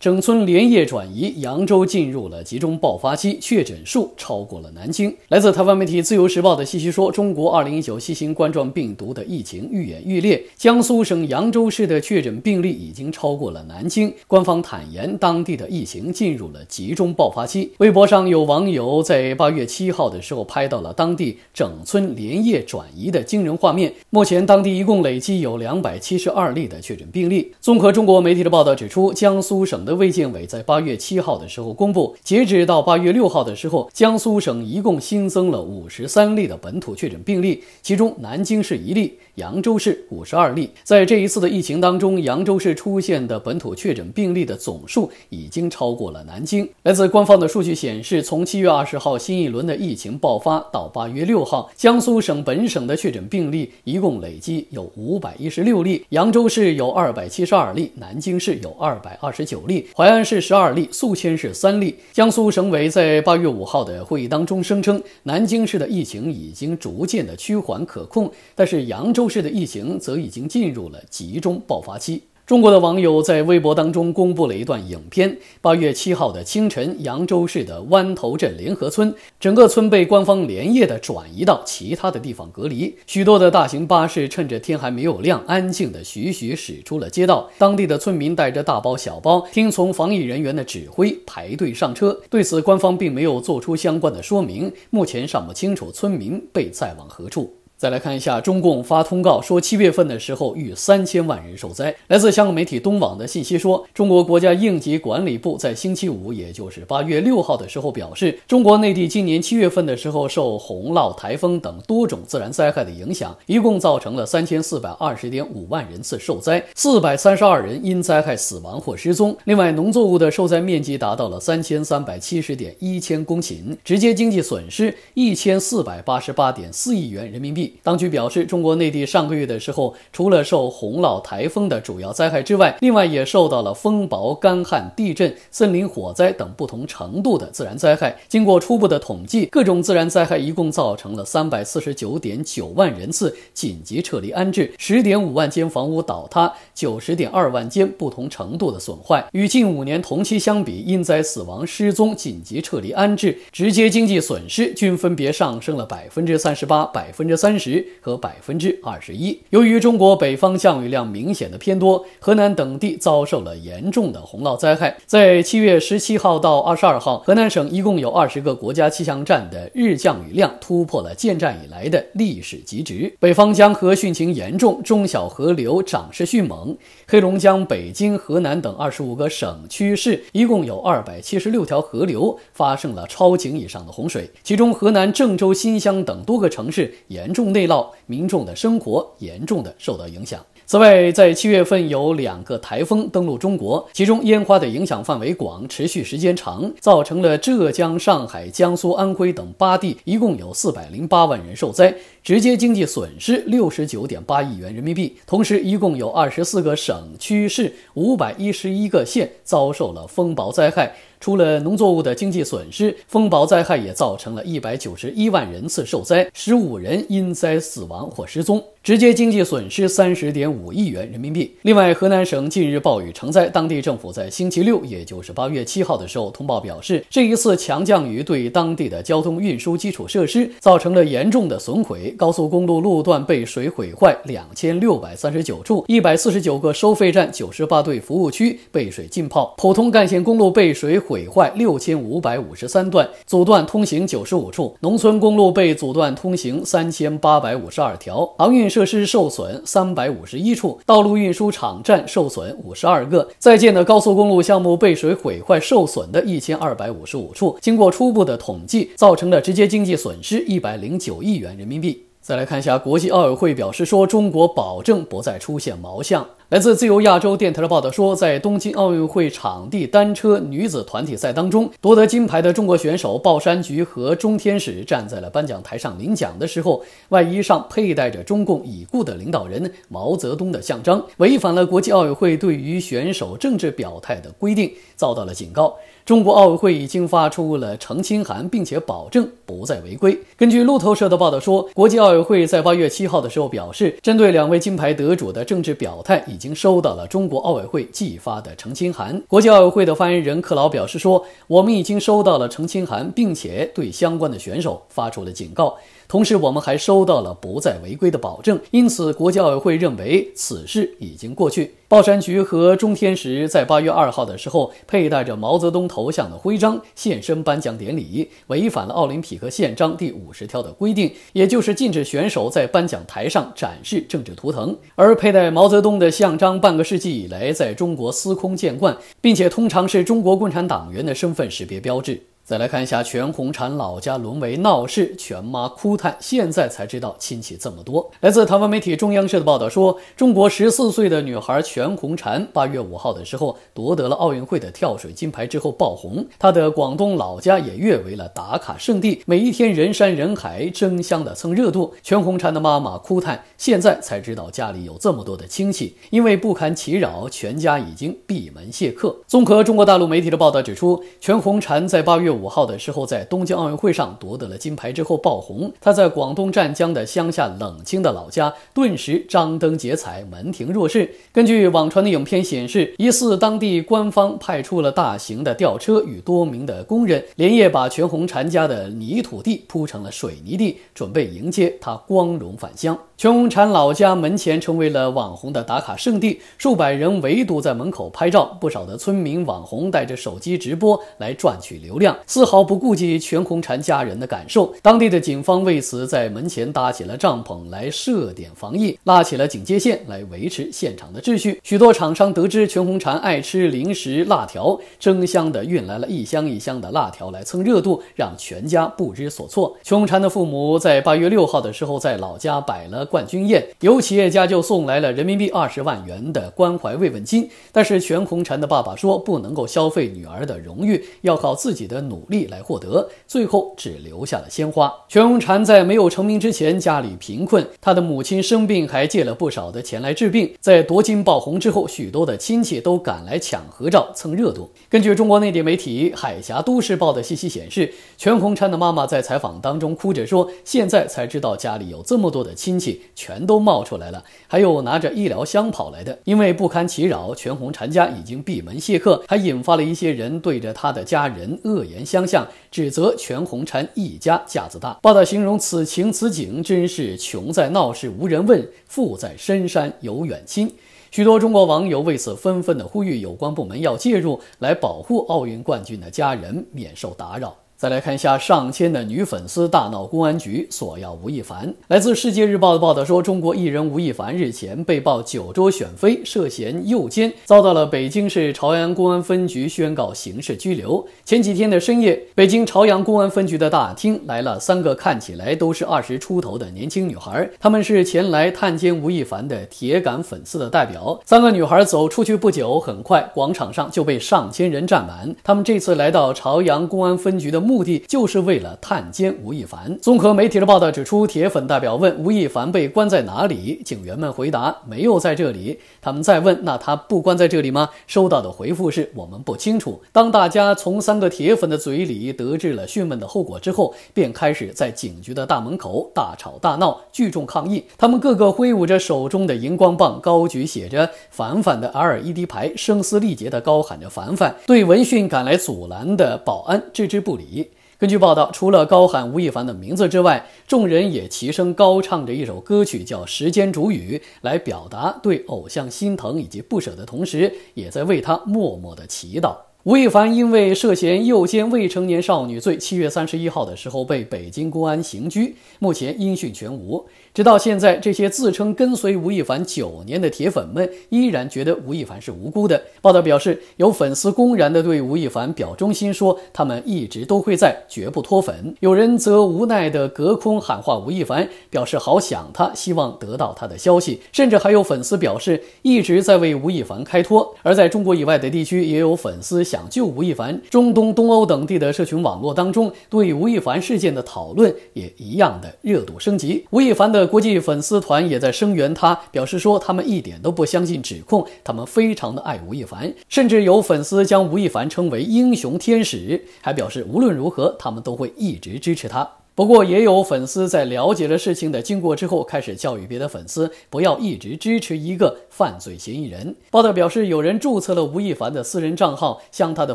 整村连夜转移，扬州进入了集中爆发期，确诊数超过了南京。来自台湾媒体《自由时报》的信息说：“中国二零一九新型冠状病毒的疫情愈演愈烈，江苏省扬州市的确诊病例已经超过了南京。官方坦言，当地的疫情进入了集中爆发期。”微博上有网友在八月七号的时候拍到了当地整村连夜转移的惊人画面。目前，当地一共累计有两百七十二例的确诊病例。综合中国媒体的报道指出，江苏省的卫健委在八月七号的时候公布，截止到八月六号的时候，江苏省一共新增了五十三例的本土确诊病例，其中南京市一例。扬州市五十二例，在这一次的疫情当中，扬州市出现的本土确诊病例的总数已经超过了南京。来自官方的数据显示，从七月二十号新一轮的疫情爆发到八月六号，江苏省本省的确诊病例一共累计有五百一十六例，扬州市有二百七十二例，南京市有二百二十九例，淮安市十二例，宿迁市三例。江苏省委在八月五号的会议当中声称，南京市的疫情已经逐渐的趋缓可控，但是扬州。市的疫情则已经进入了集中爆发期。中国的网友在微博当中公布了一段影片：八月七号的清晨，扬州市的湾头镇联合村，整个村被官方连夜的转移到其他的地方隔离。许多的大型巴士趁着天还没有亮，安静的徐徐驶出了街道。当地的村民带着大包小包，听从防疫人员的指挥排队上车。对此，官方并没有做出相关的说明，目前尚不清楚村民被载往何处。再来看一下，中共发通告说，七月份的时候遇三千万人受灾。来自香港媒体东网的信息说，中国国家应急管理部在星期五，也就是八月六号的时候表示，中国内地今年七月份的时候受洪涝、台风等多种自然灾害的影响，一共造成了三千四百二十点五万人次受灾，四百三十二人因灾害死亡或失踪。另外，农作物的受灾面积达到了三千三百七十点一千公顷，直接经济损失一千四百八十八点四亿元人民币。当局表示，中国内地上个月的时候，除了受洪涝、台风的主要灾害之外，另外也受到了风雹、干旱、地震、森林火灾等不同程度的自然灾害。经过初步的统计，各种自然灾害一共造成了三百四十九点九万人次紧急撤离安置，十点五万间房屋倒塌，九十点二万间不同程度的损坏。与近五年同期相比，因灾死亡、失踪、紧急撤离安置、直接经济损失均分别上升了百分之三十八、百分之三十。十和百分之二十一。由于中国北方降雨量明显的偏多，河南等地遭受了严重的洪涝灾害。在七月十七号到二十二号，河南省一共有二十个国家气象站的日降雨量突破了建站以来的历史极值。北方江河汛情严重，中小河流涨势迅猛。黑龙江、北京、河南等二十五个省区市一共有二百七十六条河流发生了超警以上的洪水，其中河南郑州、新乡等多个城市严重。内涝，民众的生活严重的受到影响。此外，在七月份有两个台风登陆中国，其中烟花的影响范围广，持续时间长，造成了浙江、上海、江苏、安徽等八地一共有四百零八万人受灾，直接经济损失六十九点八亿元人民币。同时，一共有二十四个省区市五百一十一个县遭受了风暴灾害。除了农作物的经济损失，风暴灾害也造成了一百九十一万人次受灾，十五人因灾死亡或失踪。直接经济损失三十点五亿元人民币。另外，河南省近日暴雨成灾，当地政府在星期六，也就是八月七号的时候通报表示，这一次强降雨对当地的交通运输基础设施造成了严重的损毁。高速公路路段被水毁坏两千六百三十九处，一百四十九个收费站，九十八对服务区被水浸泡。普通干线公路被水毁坏六千五百五十三段，阻断通行九十五处。农村公路被阻断通行三千八百五十二条。航运设施受损三百五十一处，道路运输场站受损五十二个，在建的高速公路项目被水毁坏受损的一千二百五十五处。经过初步的统计，造成的直接经济损失一百零九亿元人民币。再来看一下，国际奥委会表示说，中国保证不再出现毛象。来自自由亚洲电台的报道说，在东京奥运会场地单车女子团体赛当中夺得金牌的中国选手鲍山菊和钟天使站在了颁奖台上领奖的时候，外衣上佩戴着中共已故的领导人毛泽东的象征，违反了国际奥委会对于选手政治表态的规定，遭到了警告。中国奥委会已经发出了澄清函，并且保证不再违规。根据路透社的报道说，国际奥委会在八月七号的时候表示，针对两位金牌得主的政治表态以已经收到了中国奥委会寄发的澄清函。国际奥委会的发言人克劳表示说：“我们已经收到了澄清函，并且对相关的选手发出了警告。”同时，我们还收到了不再违规的保证，因此国际奥委会认为此事已经过去。鲍山局和钟天使在八月二号的时候佩戴着毛泽东头像的徽章现身颁奖典礼，违反了奥林匹克宪章第五十条的规定，也就是禁止选手在颁奖台上展示政治图腾。而佩戴毛泽东的像章半个世纪以来在中国司空见惯，并且通常是中国共产党员的身份识别标志。再来看一下全红婵老家沦为闹市，全妈哭叹，现在才知道亲戚这么多。来自台湾媒体中央社的报道说，中国十四岁的女孩全红婵，八月五号的时候夺得了奥运会的跳水金牌之后爆红，她的广东老家也越为了打卡圣地，每一天人山人海，争相的蹭热度。全红婵的妈妈哭叹，现在才知道家里有这么多的亲戚，因为不堪其扰，全家已经闭门谢客。综合中国大陆媒体的报道指出，全红婵在八月五。五号的时候，在东京奥运会上夺得了金牌之后爆红。他在广东湛江的乡下冷清的老家，顿时张灯结彩，门庭若市。根据网传的影片显示，疑似当地官方派出了大型的吊车与多名的工人，连夜把全红婵家的泥土地铺成了水泥地，准备迎接他光荣返乡。全红婵老家门前成为了网红的打卡圣地，数百人围堵在门口拍照，不少的村民网红带着手机直播来赚取流量。丝毫不顾及全红婵家人的感受，当地的警方为此在门前搭起了帐篷来设点防疫，拉起了警戒线来维持现场的秩序。许多厂商得知全红婵爱吃零食辣条，争相的运来了一箱一箱的辣条来蹭热度，让全家不知所措。全红婵的父母在八月六号的时候在老家摆了冠军宴，有企业家就送来了人民币二十万元的关怀慰问金。但是全红婵的爸爸说不能够消费女儿的荣誉，要靠自己的。努力来获得，最后只留下了鲜花。全红婵在没有成名之前，家里贫困，她的母亲生病还借了不少的钱来治病。在夺金爆红之后，许多的亲戚都赶来抢合照蹭热度。根据中国内地媒体《海峡都市报》的信息显示，全红婵的妈妈在采访当中哭着说：“现在才知道家里有这么多的亲戚全都冒出来了，还有拿着医疗箱跑来的。因为不堪其扰，全红婵家已经闭门谢客，还引发了一些人对着他的家人恶言。”相向指责全红婵一家架子大，报道形容此情此景真是穷在闹市无人问，富在深山有远亲。许多中国网友为此纷纷的呼吁有关部门要介入，来保护奥运冠军的家人免受打扰。再来看一下上千的女粉丝大闹公安局索要吴亦凡。来自《世界日报》的报道说，中国艺人吴亦凡日前被曝酒桌选妃，涉嫌诱奸，遭到了北京市朝阳公安分局宣告刑事拘留。前几天的深夜，北京朝阳公安分局的大厅来了三个看起来都是二十出头的年轻女孩，她们是前来探监吴亦凡的铁杆粉丝的代表。三个女孩走出去不久，很快广场上就被上千人占满。他们这次来到朝阳公安分局的目目的就是为了探监吴亦凡。综合媒体的报道指出，铁粉代表问吴亦凡被关在哪里，警员们回答没有在这里。他们再问，那他不关在这里吗？收到的回复是我们不清楚。当大家从三个铁粉的嘴里得知了讯问的后果之后，便开始在警局的大门口大吵大闹，聚众抗议。他们个个挥舞着手中的荧光棒，高举写着“凡凡”的 LED 牌，声嘶力竭地高喊着“凡凡”，对闻讯赶来阻拦的保安置之不理。根据报道，除了高喊吴亦凡的名字之外，众人也齐声高唱着一首歌曲，叫《时间煮雨》，来表达对偶像心疼以及不舍的同时，也在为他默默的祈祷。吴亦凡因为涉嫌诱奸未成年少女罪，七月三十一号的时候被北京公安刑拘，目前音讯全无。直到现在，这些自称跟随吴亦凡九年的铁粉们，依然觉得吴亦凡是无辜的。报道表示，有粉丝公然的对吴亦凡表忠心，说他们一直都会在，绝不脱粉。有人则无奈的隔空喊话吴亦凡，表示好想他，希望得到他的消息。甚至还有粉丝表示一直在为吴亦凡开脱。而在中国以外的地区，也有粉丝。想救吴亦凡，中东、东欧等地的社群网络当中，对吴亦凡事件的讨论也一样的热度升级。吴亦凡的国际粉丝团也在声援他，表示说他们一点都不相信指控，他们非常的爱吴亦凡，甚至有粉丝将吴亦凡称为英雄天使，还表示无论如何他们都会一直支持他。不过，也有粉丝在了解了事情的经过之后，开始教育别的粉丝不要一直支持一个犯罪嫌疑人。报道表示，有人注册了吴亦凡的私人账号，向他的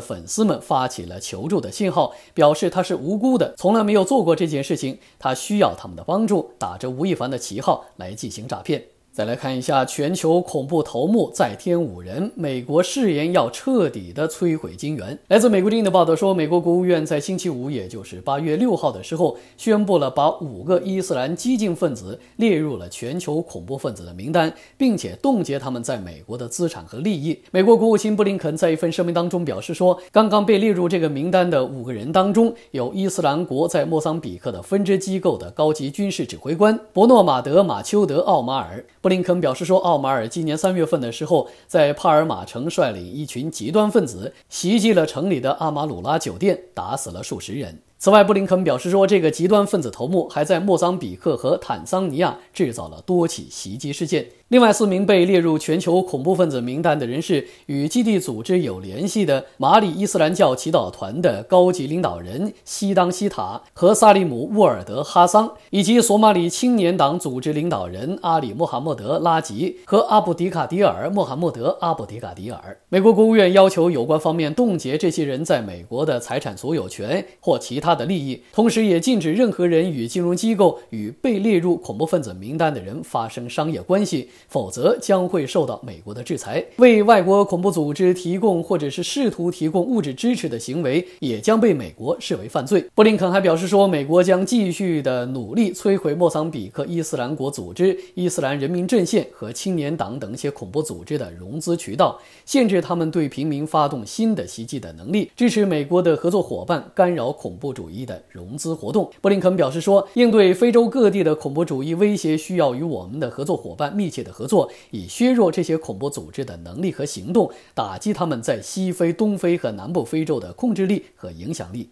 粉丝们发起了求助的信号，表示他是无辜的，从来没有做过这件事情，他需要他们的帮助，打着吴亦凡的旗号来进行诈骗。再来看一下全球恐怖头目再添五人，美国誓言要彻底的摧毁金元。来自美国《今日》的报道说，美国国务院在星期五，也就是八月六号的时候，宣布了把五个伊斯兰激进分子列入了全球恐怖分子的名单，并且冻结他们在美国的资产和利益。美国国务卿布林肯在一份声明当中表示说，刚刚被列入这个名单的五个人当中，有伊斯兰国在莫桑比克的分支机构的高级军事指挥官伯诺马德马丘德奥马尔。布林肯表示说，奥马尔今年三月份的时候，在帕尔马城率领一群极端分子袭击了城里的阿马鲁拉酒店，打死了数十人。此外，布林肯表示说，这个极端分子头目还在莫桑比克和坦桑尼亚制造了多起袭击事件。另外四名被列入全球恐怖分子名单的人是与基地组织有联系的马里伊斯兰教祈祷团的高级领导人西当西塔和萨利姆·沃尔德哈桑，以及索马里青年党组织领导人阿里·穆罕默德拉吉和阿布迪卡迪尔·穆罕默德·阿布迪卡迪尔。美国国务院要求有关方面冻结这些人在美国的财产所有权或其他的利益，同时也禁止任何人与金融机构与被列入恐怖分子名单的人发生商业关系。否则将会受到美国的制裁。为外国恐怖组织提供或者是试图提供物质支持的行为，也将被美国视为犯罪。布林肯还表示说，美国将继续的努力摧毁莫桑比克伊斯兰国组织、伊斯兰人民阵线和青年党等一些恐怖组织的融资渠道，限制他们对平民发动新的袭击的能力，支持美国的合作伙伴干扰恐怖主义的融资活动。布林肯表示说，应对非洲各地的恐怖主义威胁，需要与我们的合作伙伴密切。的合作，以削弱这些恐怖组织的能力和行动，打击他们在西非、东非和南部非洲的控制力和影响力。